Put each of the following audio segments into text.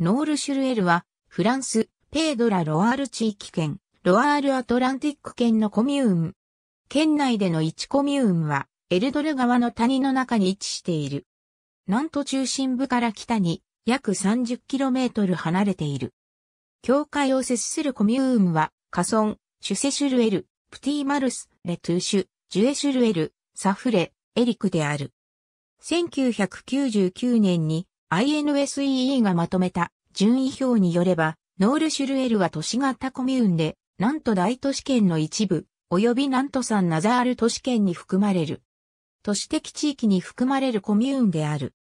ノールシュルエルは、フランス、ペードラ・ロワール地域圏、ロワール・アトランティック圏のコミューン。県内での1コミューンは、エルドル川の谷の中に位置している。南都中心部から北に約 30km 離れている。境界を接するコミューンは、カソン、シュセシュルエル、プティマルス、レトゥーシュ、ジュエシュルエル、サフレ、エリクである。1999年に INSEE がまとめた順位表によれば、ノールシュルエルは都市型コミューンで、なんと大都市圏の一部、及びなんとサンナザール都市圏に含まれる。都市的地域に含まれるコミューンである。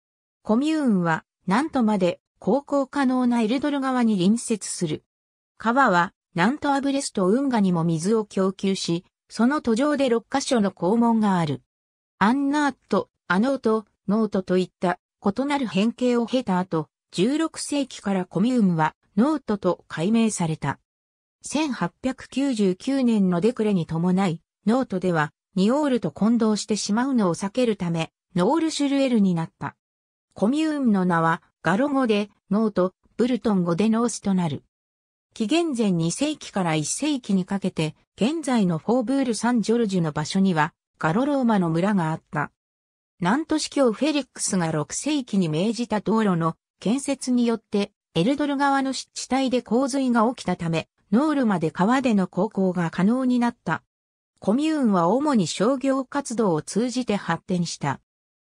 コミューンは、なんとまで、航行可能なエルドル川に隣接する。川は、なんとアブレスと運河にも水を供給し、その途上で6カ所の肛門がある。アンナート、アノート、ノートといった異なる変形を経た後、16世紀からコミウムはノートと改名された。1899年のデクレに伴い、ノートではニオールと混同してしまうのを避けるため、ノールシュルエルになった。コミウムの名はガロ語でノート、ブルトン語でノースとなる。紀元前2世紀から1世紀にかけて、現在のフォーブール・サン・ジョルジュの場所には、ガロローマの村があった。南都市教フェリックスが6世紀に命じた道路の建設によって、エルドル川の湿地帯で洪水が起きたため、ノールまで川での航行が可能になった。コミューンは主に商業活動を通じて発展した。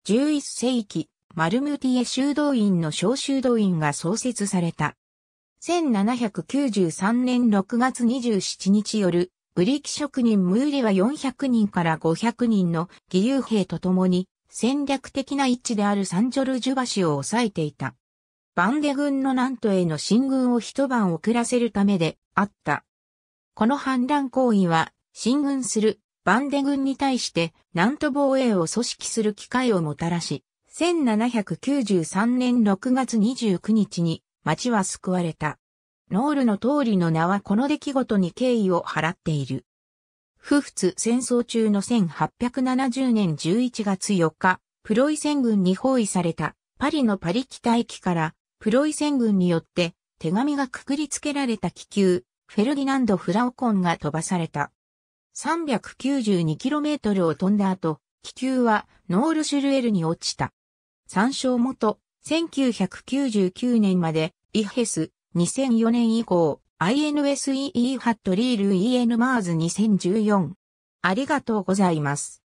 11世紀、マルムティエ修道院の小修道院が創設された。1793年6月27日夜、ブリキ職人ムーリは400人から500人の義勇兵と共に戦略的な位置であるサンジョルジュ橋を抑えていた。バンデ軍の南都への進軍を一晩遅らせるためであった。この反乱行為は、進軍するバンデ軍に対して南都防衛を組織する機会をもたらし、1793年6月29日に町は救われた。ノールの通りの名はこの出来事に敬意を払っている。不仏戦争中の1870年11月4日、プロイセン軍に包囲されたパリのパリ北駅からプロイセン軍によって手紙がくくりつけられた気球、フェルディナンド・フラオコンが飛ばされた。392km を飛んだ後、気球はノールシュルエルに落ちた。参照元、1999年まで、イヘス、2004年以降、INSEE ハットリール EN マーズ2014。ありがとうございます。